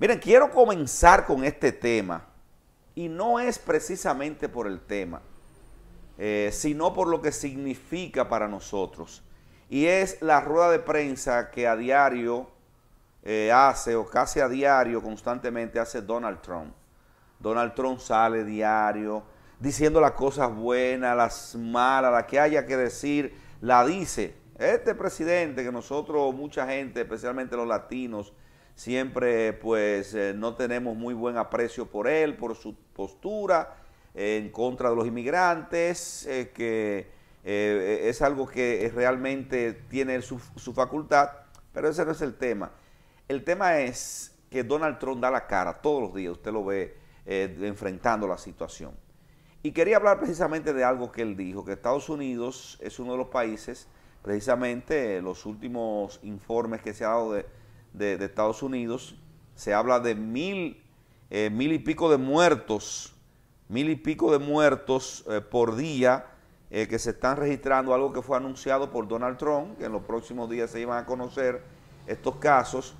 Miren, quiero comenzar con este tema y no es precisamente por el tema, eh, sino por lo que significa para nosotros. Y es la rueda de prensa que a diario eh, hace, o casi a diario, constantemente hace Donald Trump. Donald Trump sale diario diciendo las cosas buenas, las malas, las que haya que decir, la dice. Este presidente que nosotros, mucha gente, especialmente los latinos, siempre pues eh, no tenemos muy buen aprecio por él, por su postura eh, en contra de los inmigrantes, eh, que es algo que realmente tiene su, su, facultad, pero ese no es el tema. El tema es que Donald Trump da la cara todos los días, usted lo ve enfrentando la situación. Y quería hablar precisamente de algo que él dijo, que Estados Unidos es uno de los países, precisamente los últimos informes que se ha dado de, de, Estados Unidos, se habla de mil, eh, mil y pico de muertos, mil y pico de muertos eh, por día eh, que se están registrando, algo que fue anunciado por Donald Trump, que en los próximos días se iban a conocer estos casos.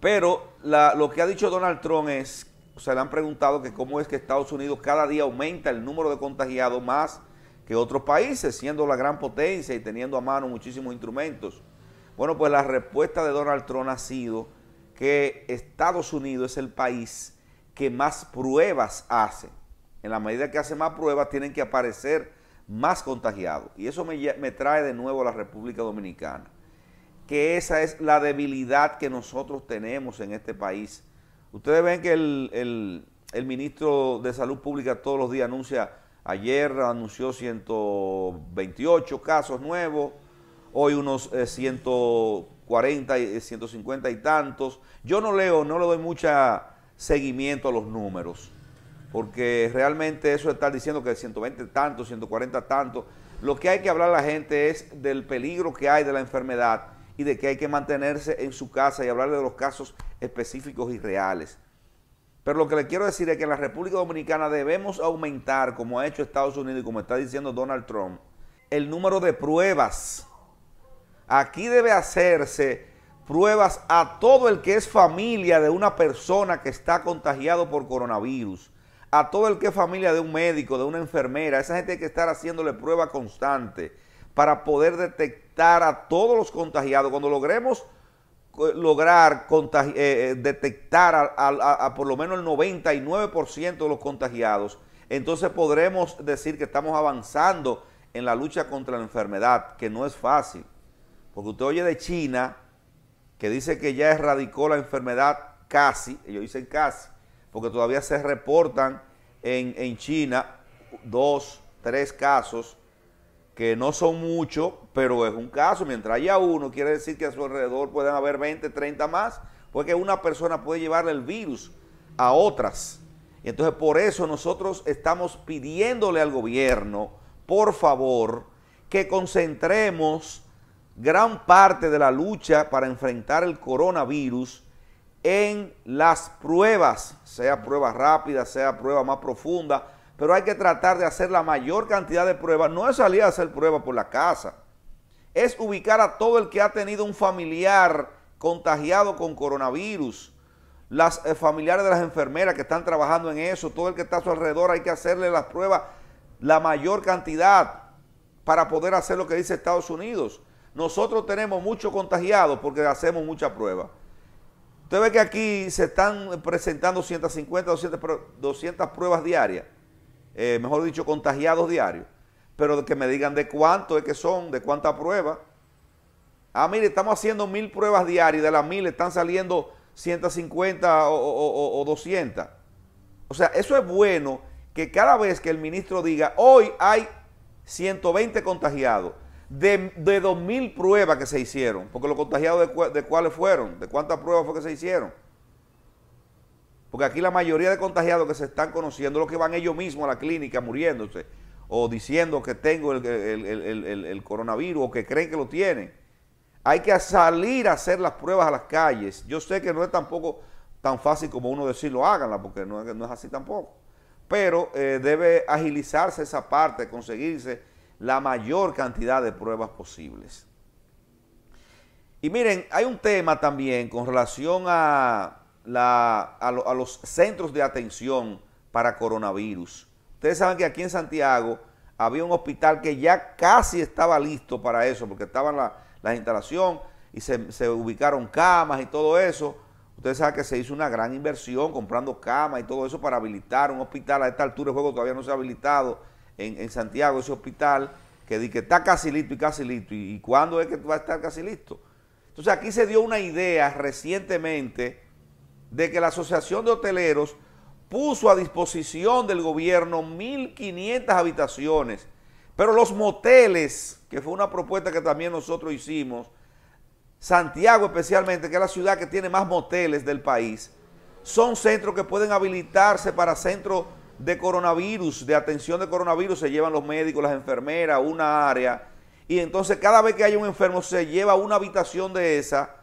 Pero lo que ha dicho Donald Trump es, se le han preguntado que cómo es que Estados Unidos cada día aumenta el número de contagiados más que otros países, siendo la gran potencia y teniendo a mano muchísimos instrumentos bueno, pues la respuesta de Donald Trump ha sido que Estados Unidos es el país que más pruebas hace. En la medida que hace más pruebas, tienen que aparecer más contagiados. Y eso me, trae de nuevo a la República Dominicana, que esa es la debilidad que nosotros tenemos en este país. Ustedes ven que el, el ministro de Salud Pública todos los días anuncia, ayer anunció 128 casos nuevos, hoy unos 140, eh, 150 eh, y tantos. Yo no leo, no le doy mucho seguimiento a los números, porque realmente eso de estar diciendo que 120 tantos, 140 tantos... lo que hay que hablar a la gente es del peligro que hay de la enfermedad y de que hay que mantenerse en su casa y hablarle de los casos específicos y reales. Pero lo que le quiero decir es que en la República Dominicana debemos aumentar, como ha hecho Estados Unidos y como está diciendo Donald Trump, el número de pruebas Aquí debe hacerse pruebas a todo el que es familia de una persona que está contagiado por coronavirus, a todo el que es familia de un médico, de una enfermera, esa gente hay que estar haciéndole prueba constante para poder detectar a todos los contagiados. Cuando logremos lograr eh, eh, detectar a, a por lo menos el 99% de los contagiados, entonces podremos decir que estamos avanzando en la lucha contra la enfermedad, que no es fácil. Porque usted oye de China que dice que ya erradicó la enfermedad casi, ellos dicen casi, porque todavía se reportan en, China dos, tres casos que no son muchos, pero es un caso. Mientras haya uno, quiere decir que a su alrededor pueden haber 20, 30 más, porque una persona puede llevarle el virus a otras. Y entonces por eso nosotros estamos pidiéndole al gobierno, por favor, que concentremos gran parte de la lucha para enfrentar el coronavirus en las pruebas, sea prueba rápida, sea prueba más profunda, pero hay que tratar de hacer la mayor cantidad de pruebas. No es salir a hacer pruebas por la casa, es ubicar a todo el que ha tenido un familiar contagiado con coronavirus, los eh, familiares de las enfermeras que están trabajando en eso, todo el que está a su alrededor, hay que hacerle las pruebas la mayor cantidad para poder hacer lo que dice Estados Unidos nosotros tenemos muchos contagiados porque hacemos muchas pruebas. Usted ve que aquí se están presentando 150, 200, 200 pruebas diarias, eh, mejor dicho, contagiados diarios. Pero que me digan de cuánto es que son, de cuántas pruebas. Ah, mire, estamos haciendo mil pruebas diarias, de las mil están saliendo 150 o, o 200. O sea, eso es bueno que cada vez que el ministro diga, hoy hay 120 contagiados, de, de 2.000 pruebas que se hicieron, porque los contagiados de, de, cuáles fueron, de cuántas pruebas fue que se hicieron. Porque aquí la mayoría de contagiados que se están conociendo, lo que van ellos mismos a la clínica muriéndose, o diciendo que tengo el, coronavirus, o que creen que lo tienen. Hay que salir a hacer las pruebas a las calles. Yo sé que no es tampoco tan fácil como uno decirlo, háganla, porque no, no es así tampoco. Pero eh, debe agilizarse esa parte, conseguirse la mayor cantidad de pruebas posibles. Y miren, hay un tema también con relación a, a, los centros de atención para coronavirus. Ustedes saben que aquí en Santiago había un hospital que ya casi estaba listo para eso, porque estaban las la instalación y se, se, ubicaron camas y todo eso. Ustedes saben que se hizo una gran inversión comprando camas y todo eso para habilitar un hospital. A esta altura el juego todavía no se ha habilitado en, Santiago, ese hospital, que dice que está casi listo y casi listo. ¿Y, y cuándo es que va a estar casi listo? Entonces aquí se dio una idea recientemente de que la Asociación de Hoteleros puso a disposición del gobierno 1.500 habitaciones, pero los moteles, que fue una propuesta que también nosotros hicimos, Santiago especialmente, que es la ciudad que tiene más moteles del país, son centros que pueden habilitarse para centros de coronavirus, de atención de coronavirus, se llevan los médicos, las enfermeras, una área. Y entonces cada vez que hay un enfermo se lleva una habitación de esa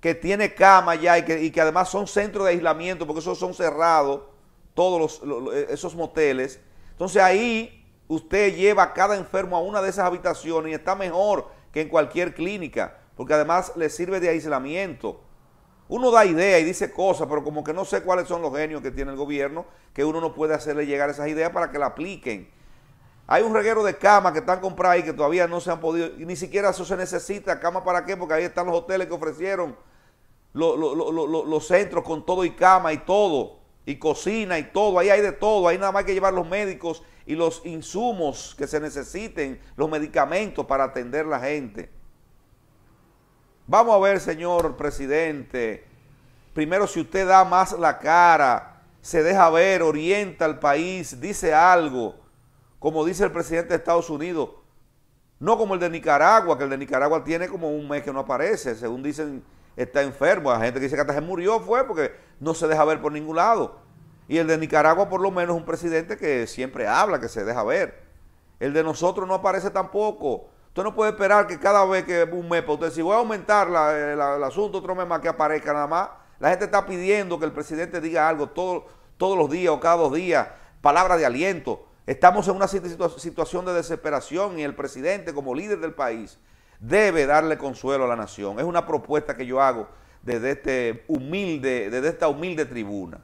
que tiene cama ya y que, además son centros de aislamiento porque esos son cerrados, todos eh, esos moteles. Entonces ahí usted lleva a cada enfermo a una de esas habitaciones y está mejor que en cualquier clínica porque además le sirve de aislamiento uno da ideas y dice cosas, pero como que no sé cuáles son los genios que tiene el gobierno, que uno no puede hacerle llegar esas ideas para que la apliquen. Hay un reguero de camas que están compradas y que todavía no se han podido, y ni siquiera eso se necesita, cama para qué, porque ahí están los hoteles que ofrecieron, los, los centros con todo y cama y todo, y cocina y todo, ahí hay de todo, ahí nada más hay que llevar los médicos y los insumos que se necesiten, los medicamentos para atender la gente. Vamos a ver, señor presidente, primero si usted da más la cara, se deja ver, orienta al país, dice algo, como dice el presidente de Estados Unidos, no como el de Nicaragua, que el de Nicaragua tiene como un mes que no aparece, según dicen, está enfermo, La gente que dice que hasta murió fue porque no se deja ver por ningún lado. Y el de Nicaragua por lo menos es un presidente que siempre habla, que se deja ver. El de nosotros no aparece tampoco. Usted no puede esperar que cada vez que un mes, para usted si voy a aumentar eh, el asunto otro mes más que aparezca nada más. La gente está pidiendo que el presidente diga algo todos los días o cada dos días, palabra de aliento. Estamos en una situación de desesperación y el presidente como líder del país debe darle consuelo a la nación. Es una propuesta que yo hago desde, este humilde, desde esta humilde tribuna.